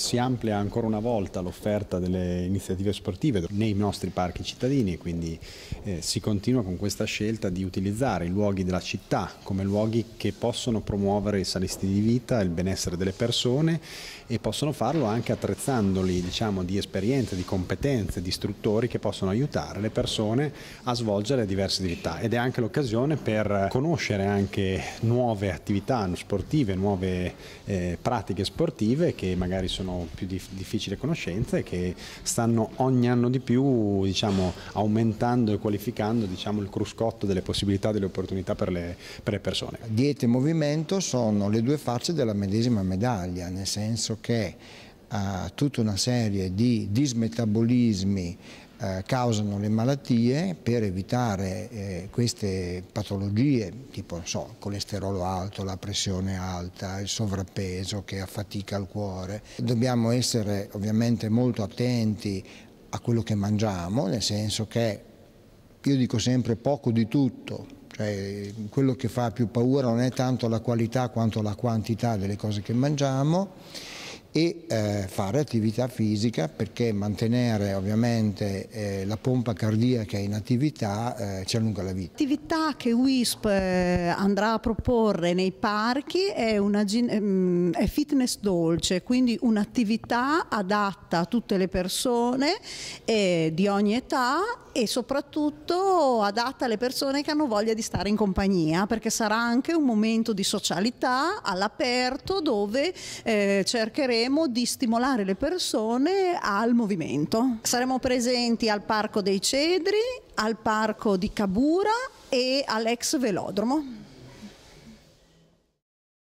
Si amplia ancora una volta l'offerta delle iniziative sportive nei nostri parchi cittadini e quindi eh, si continua con questa scelta di utilizzare i luoghi della città come luoghi che possono promuovere i salisti di vita, il benessere delle persone e possono farlo anche attrezzandoli diciamo, di esperienze, di competenze, di istruttori che possono aiutare le persone a svolgere diverse attività ed è anche l'occasione per conoscere anche nuove attività sportive, nuove eh, pratiche sportive che magari sono hanno più di difficile conoscenza e che stanno ogni anno di più diciamo, aumentando e qualificando diciamo, il cruscotto delle possibilità e delle opportunità per le, per le persone. Diete e movimento sono le due facce della medesima medaglia, nel senso che ha ah, tutta una serie di dismetabolismi eh, causano le malattie per evitare eh, queste patologie tipo so, colesterolo alto, la pressione alta, il sovrappeso che affatica il cuore. Dobbiamo essere ovviamente molto attenti a quello che mangiamo, nel senso che io dico sempre poco di tutto, cioè quello che fa più paura non è tanto la qualità quanto la quantità delle cose che mangiamo e eh, fare attività fisica perché mantenere ovviamente eh, la pompa cardiaca in attività eh, ci allunga la vita. L'attività che WISP eh, andrà a proporre nei parchi è, una, ehm, è fitness dolce, quindi un'attività adatta a tutte le persone eh, di ogni età e soprattutto adatta alle persone che hanno voglia di stare in compagnia perché sarà anche un momento di socialità all'aperto dove eh, cercheremo di stimolare le persone al movimento. Saremo presenti al Parco dei Cedri, al Parco di Cabura e all'ex velodromo.